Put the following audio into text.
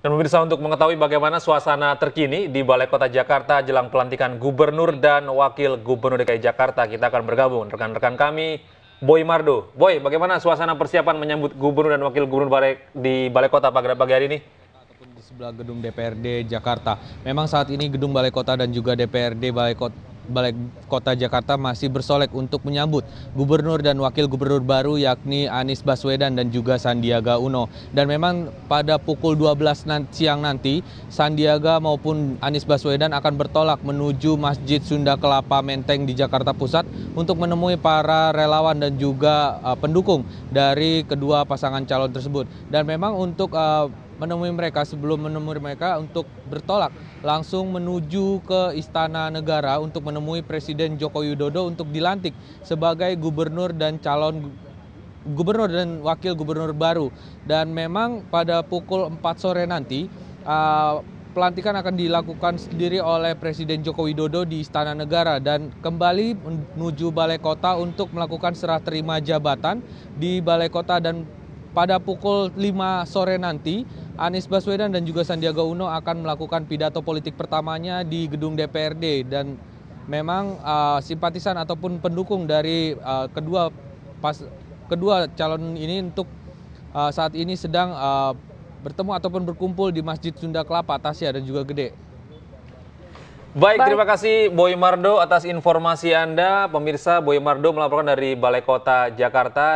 Dan pemirsa untuk mengetahui bagaimana suasana terkini di Balai Kota Jakarta jelang pelantikan Gubernur dan Wakil Gubernur DKI Jakarta, kita akan bergabung rekan-rekan kami Boy Mardo. Boy, bagaimana suasana persiapan menyambut Gubernur dan Wakil Gubernur Balai, di Balai Kota pada pagi hari ini? di sebelah gedung DPRD Jakarta. Memang saat ini gedung Balai Kota dan juga DPRD Balai Kota Balai Kota Jakarta masih bersolek untuk menyambut gubernur dan wakil gubernur baru yakni Anies Baswedan dan juga Sandiaga Uno. Dan memang pada pukul 12 nanti, siang nanti Sandiaga maupun Anies Baswedan akan bertolak menuju Masjid Sunda Kelapa Menteng di Jakarta Pusat untuk menemui para relawan dan juga eh, pendukung dari kedua pasangan calon tersebut. Dan memang untuk eh, menemui mereka, sebelum menemui mereka untuk bertolak langsung menuju ke Istana Negara untuk menemui Presiden Joko Widodo untuk dilantik sebagai gubernur dan calon gubernur dan wakil gubernur baru. Dan memang pada pukul 4 sore nanti uh, pelantikan akan dilakukan sendiri oleh Presiden Joko Widodo di Istana Negara dan kembali menuju Balai Kota untuk melakukan serah terima jabatan di Balai Kota dan pada pukul 5 sore nanti Anies Baswedan dan juga Sandiaga Uno akan melakukan pidato politik pertamanya di gedung DPRD dan memang uh, simpatisan ataupun pendukung dari uh, kedua pas kedua calon ini untuk uh, saat ini sedang uh, bertemu ataupun berkumpul di Masjid Sunda Kelapa, Tasya dan juga Gede. Baik, Baik, terima kasih Boy Mardo atas informasi Anda. Pemirsa, Boy Mardo melaporkan dari Balai Kota Jakarta.